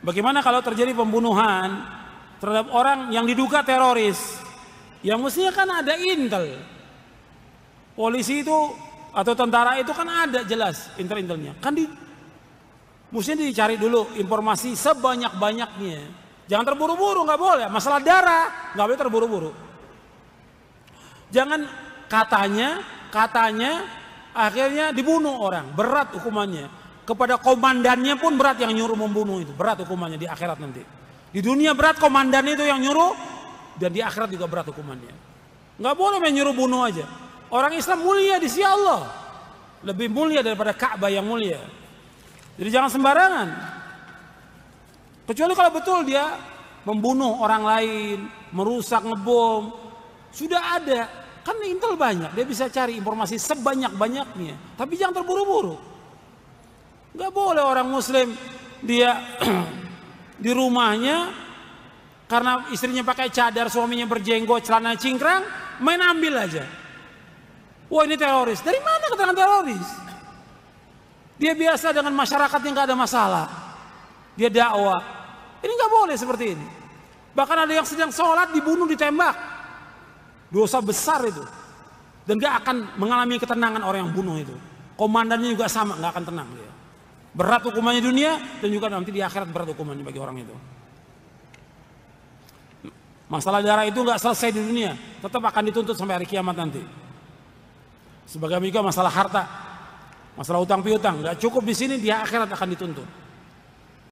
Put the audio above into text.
Bagaimana kalau terjadi pembunuhan terhadap orang yang diduga teroris? Yang mestinya kan ada intel. Polisi itu atau tentara itu kan ada jelas intel-intelnya. Kan di mestinya dicari dulu informasi sebanyak-banyaknya. Jangan terburu-buru, nggak boleh. Masalah darah nggak boleh terburu-buru. Jangan katanya, katanya akhirnya dibunuh orang, berat hukumannya kepada komandannya pun berat yang nyuruh membunuh itu berat hukumannya di akhirat nanti di dunia berat komandannya itu yang nyuruh dan di akhirat juga berat hukumannya nggak boleh menyuruh bunuh aja orang Islam mulia di sisi Allah lebih mulia daripada Ka'bah yang mulia jadi jangan sembarangan kecuali kalau betul dia membunuh orang lain merusak ngebom sudah ada kan intel banyak dia bisa cari informasi sebanyak banyaknya tapi jangan terburu-buru Gak boleh orang muslim dia di rumahnya karena istrinya pakai cadar, suaminya berjenggot, celana cingkrang, main ambil aja. Wah ini teroris. Dari mana keterangan teroris? Dia biasa dengan masyarakat yang gak ada masalah. Dia dakwah. Ini gak boleh seperti ini. Bahkan ada yang sedang sholat dibunuh ditembak. Dosa besar itu. Dan gak akan mengalami ketenangan orang yang bunuh itu. Komandannya juga sama, gak akan tenang dia. Berat hukumannya dunia dan juga nanti di akhirat berat hukumannya bagi orang itu. Masalah darah itu nggak selesai di dunia, tetap akan dituntut sampai hari kiamat nanti. Sebagai juga masalah harta, masalah utang piutang, nggak cukup di sini di akhirat akan dituntut.